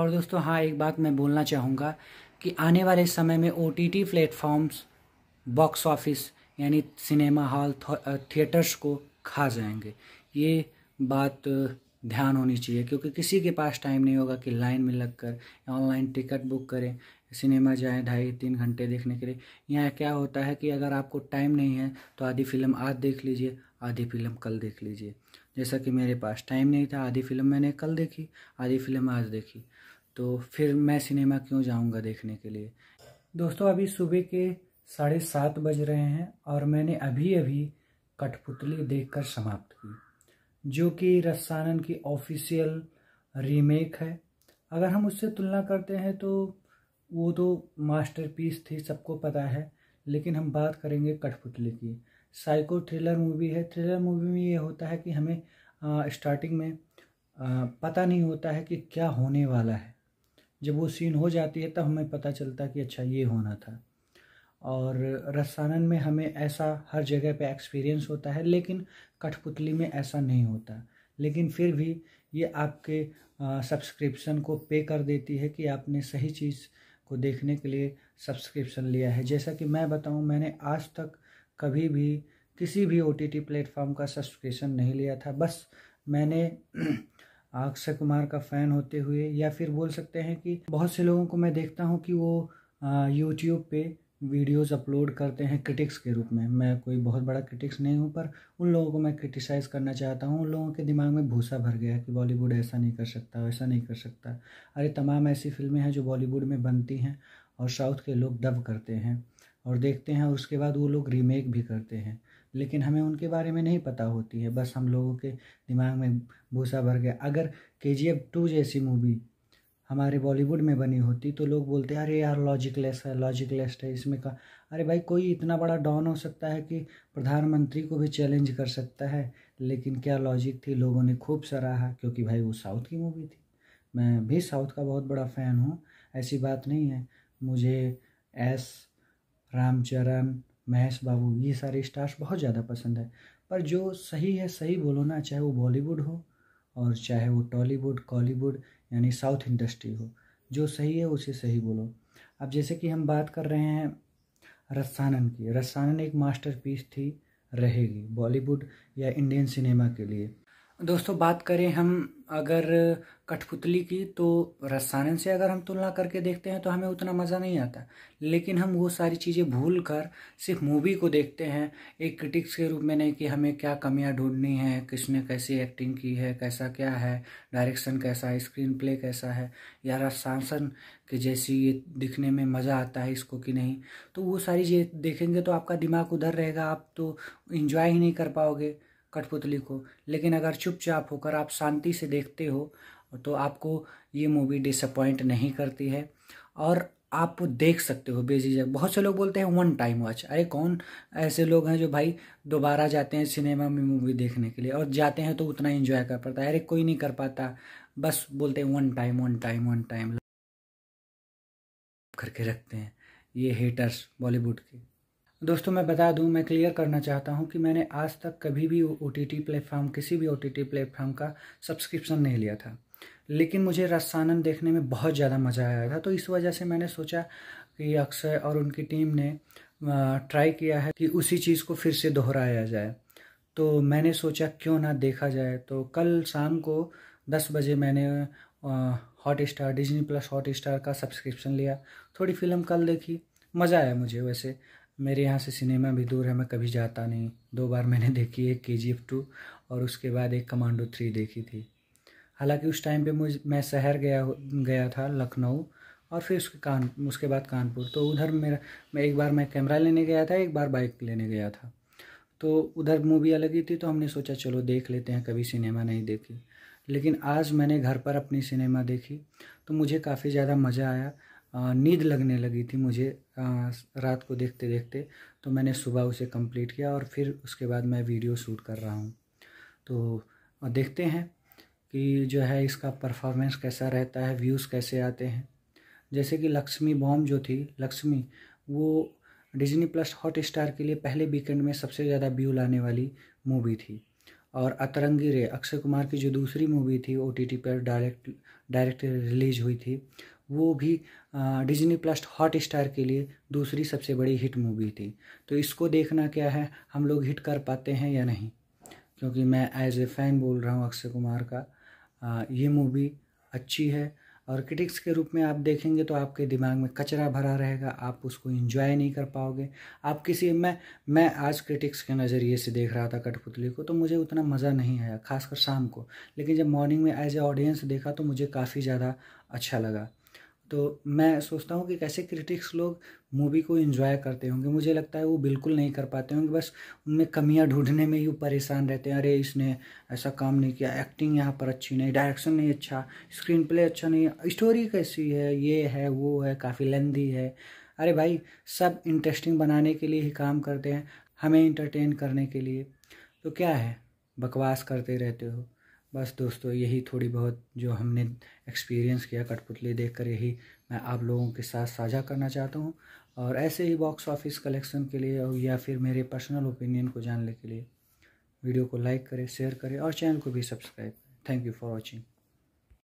और दोस्तों हाँ एक बात मैं बोलना चाहूँगा कि आने वाले समय में O T T platforms box office यानी सिनेमा हॉल थिएटर्स को खा जाएंगे ये बात ध्यान होनी चाहिए क्योंकि किसी के पास टाइम नहीं होगा कि लाइन में लग कर ऑनलाइन टिकट बुक करें सिनेमा जाएं ढाई तीन घंटे देखने के लिए यहाँ क्या होता है कि अगर आपको टाइम नहीं है तो आधी फिल्म आज देख लीजिए आधी फिल्म कल देख लीजिए जैसा कि मेरे पास टाइम नहीं था आधी फिल्म मैंने कल देखी आधी फिल्म आज देखी तो फिर मैं सिनेमा क्यों जाऊंगा देखने के लिए दोस्तों अभी सुबह के साढ़े सात बज रहे हैं और मैंने अभी अभी कठपुतली देखकर समाप्त की जो कि रसानन की ऑफिशियल रीमेक है अगर हम उससे तुलना करते हैं तो वो तो मास्टरपीस थी सबको पता है लेकिन हम बात करेंगे कठपुतली की साइको थ्रिलर मूवी है थ्रिलर मूवी में ये होता है कि हमें स्टार्टिंग में आ, पता नहीं होता है कि क्या होने वाला है जब वो सीन हो जाती है तब हमें पता चलता है कि अच्छा ये होना था और रसानन में हमें ऐसा हर जगह पे एक्सपीरियंस होता है लेकिन कठपुतली में ऐसा नहीं होता लेकिन फिर भी ये आपके सब्सक्रिप्शन को पे कर देती है कि आपने सही चीज़ को देखने के लिए सब्सक्रिप्शन लिया है जैसा कि मैं बताऊं मैंने आज तक कभी भी किसी भी ओ टी टी प्लेटफॉर्म का सब्सक्रिप्शन नहीं लिया था बस मैंने अक्षय कुमार का फ़ैन होते हुए या फिर बोल सकते हैं कि बहुत से लोगों को मैं देखता हूँ कि वो यूट्यूब पे वीडियोस अपलोड करते हैं क्रिटिक्स के रूप में मैं कोई बहुत बड़ा क्रिटिक्स नहीं हूँ पर उन लोगों को मैं क्रिटिसाइज़ करना चाहता हूँ उन लोगों के दिमाग में भूसा भर गया है कि बॉलीवुड ऐसा नहीं कर सकता वैसा नहीं कर सकता अरे तमाम ऐसी फिल्में हैं जो बॉलीवुड में बनती हैं और साउथ के लोग डब करते हैं और देखते हैं और उसके बाद वो लोग रीमेक भी करते हैं लेकिन हमें उनके बारे में नहीं पता होती है बस हम लोगों के दिमाग में भूसा भर गया अगर के जी एफ टू जैसी मूवी हमारे बॉलीवुड में बनी होती तो लोग बोलते हैं अरे यार लॉजिकलेस है लॉजिकलेस है इसमें का अरे भाई कोई इतना बड़ा डॉन हो सकता है कि प्रधानमंत्री को भी चैलेंज कर सकता है लेकिन क्या लॉजिक थी लोगों ने खूब सराहा क्योंकि भाई वो साउथ की मूवी थी मैं भी साउथ का बहुत बड़ा फ़ैन हूँ ऐसी बात नहीं है मुझे एस रामचरण महेश बाबू ये सारे स्टार्स बहुत ज़्यादा पसंद है पर जो सही है सही बोलो ना चाहे वो बॉलीवुड हो और चाहे वो टॉलीवुड कॉलीवुड यानी साउथ इंडस्ट्री हो जो सही है उसे सही बोलो अब जैसे कि हम बात कर रहे हैं रसानन की रसानन एक मास्टरपीस थी रहेगी बॉलीवुड या इंडियन सिनेमा के लिए दोस्तों बात करें हम अगर कठपुतली की तो रसायन से अगर हम तुलना करके देखते हैं तो हमें उतना मज़ा नहीं आता लेकिन हम वो सारी चीज़ें भूल कर सिर्फ मूवी को देखते हैं एक क्रिटिक्स के रूप में नहीं कि हमें क्या कमियां ढूंढनी है किसने कैसी एक्टिंग की है कैसा क्या है डायरेक्शन कैसा है स्क्रीन प्ले कैसा है या रसायन के जैसी ये दिखने में मज़ा आता है इसको कि नहीं तो वो सारी चीज़ देखेंगे तो आपका दिमाग उधर रहेगा आप तो इन्जॉय ही नहीं कर पाओगे कठपुतली को लेकिन अगर चुपचाप होकर आप शांति से देखते हो तो आपको ये मूवी डिसअपॉइंट नहीं करती है और आप देख सकते हो बेझिझक बहुत से लोग बोलते हैं वन टाइम वॉच अरे कौन ऐसे लोग हैं जो भाई दोबारा जाते हैं सिनेमा में मूवी देखने के लिए और जाते हैं तो उतना इन्जॉय कर पाता है अरे कोई नहीं कर पाता बस बोलते हैं one time one time one time करके रखते हैं ये हेटर्स बॉलीवुड के दोस्तों मैं बता दूं मैं क्लियर करना चाहता हूं कि मैंने आज तक कभी भी ओ टी टी प्लेटफार्म किसी भी ओ टी टी प्लेटफार्म का सब्सक्रिप्शन नहीं लिया था लेकिन मुझे रसानंद देखने में बहुत ज़्यादा मज़ा आया था तो इस वजह से मैंने सोचा कि अक्षय और उनकी टीम ने ट्राई किया है कि उसी चीज़ को फिर से दोहराया जाए तो मैंने सोचा क्यों ना देखा जाए तो कल शाम को दस बजे मैंने Hotstar Disney plus Hotstar का सब्सक्रिप्शन लिया थोड़ी फिल्म कल देखी मज़ा आया मुझे वैसे मेरे यहाँ से सिनेमा भी दूर है मैं कभी जाता नहीं दो बार मैंने देखी एक के जी एफ टू और उसके बाद एक कमांडो थ्री देखी थी हालांकि उस टाइम पे मुझ मैं शहर गया गया था लखनऊ और फिर उसके कान उसके बाद कानपुर तो उधर मेरा मैं एक बार मैं कैमरा लेने गया था एक बार बाइक लेने गया था तो उधर मूवी लगी थी तो हमने सोचा चलो देख लेते हैं कभी सिनेमा नहीं देखी लेकिन आज मैंने घर पर अपनी सिनेमा देखी तो मुझे काफ़ी ज़्यादा मज़ा आया नींद लगने लगी थी मुझे रात को देखते देखते तो मैंने सुबह उसे कंप्लीट किया और फिर उसके बाद मैं वीडियो शूट कर रहा हूँ तो देखते हैं कि जो है इसका परफॉर्मेंस कैसा रहता है व्यूज़ कैसे आते हैं जैसे कि लक्ष्मी बॉम जो थी लक्ष्मी वो डिज्नी प्लस हॉट स्टार के लिए पहले वीकेंड में सबसे ज़्यादा व्यू लाने वाली मूवी थी और अतरंगी रे अक्षय कुमार की जो दूसरी मूवी थी ओ टी टी पर डायरेक्ट डायरेक्ट रिलीज हुई थी वो भी डिज्नी प्लस हॉट स्टार के लिए दूसरी सबसे बड़ी हिट मूवी थी तो इसको देखना क्या है हम लोग हिट कर पाते हैं या नहीं क्योंकि मैं एज ए फ़ैन बोल रहा हूँ अक्षय कुमार का आ, ये मूवी अच्छी है और क्रिटिक्स के रूप में आप देखेंगे तो आपके दिमाग में कचरा भरा रहेगा आप उसको इंजॉय नहीं कर पाओगे आप किसी मैं मैं आज क्रिटिक्स के नज़रिए से देख रहा था कठपुतली को तो मुझे उतना मज़ा नहीं आया खासकर शाम को लेकिन जब मॉर्निंग में एज ए ऑडियंस देखा तो मुझे काफ़ी ज़्यादा अच्छा लगा तो मैं सोचता हूँ कि कैसे क्रिटिक्स लोग मूवी को इन्जॉय करते होंगे मुझे लगता है वो बिल्कुल नहीं कर पाते होंगे बस उनमें कमियाँ ढूंढने में ही परेशान रहते हैं अरे इसने ऐसा काम नहीं किया एक्टिंग यहाँ पर अच्छी नहीं डायरेक्शन नहीं अच्छा स्क्रीन प्ले अच्छा नहीं स्टोरी कैसी है ये है वो है काफ़ी लेंदी है अरे भाई सब इंटरेस्टिंग बनाने के लिए ही काम करते हैं हमें इंटरटेन करने के लिए तो क्या है बकवास करते रहते हो बस दोस्तों यही थोड़ी बहुत जो हमने एक्सपीरियंस किया कठपुतली देखकर यही मैं आप लोगों के साथ साझा करना चाहता हूँ और ऐसे ही बॉक्स ऑफिस कलेक्शन के लिए और या फिर मेरे पर्सनल ओपिनियन को जानने के लिए वीडियो को लाइक करें शेयर करें और चैनल को भी सब्सक्राइब करें थैंक यू फॉर वॉचिंग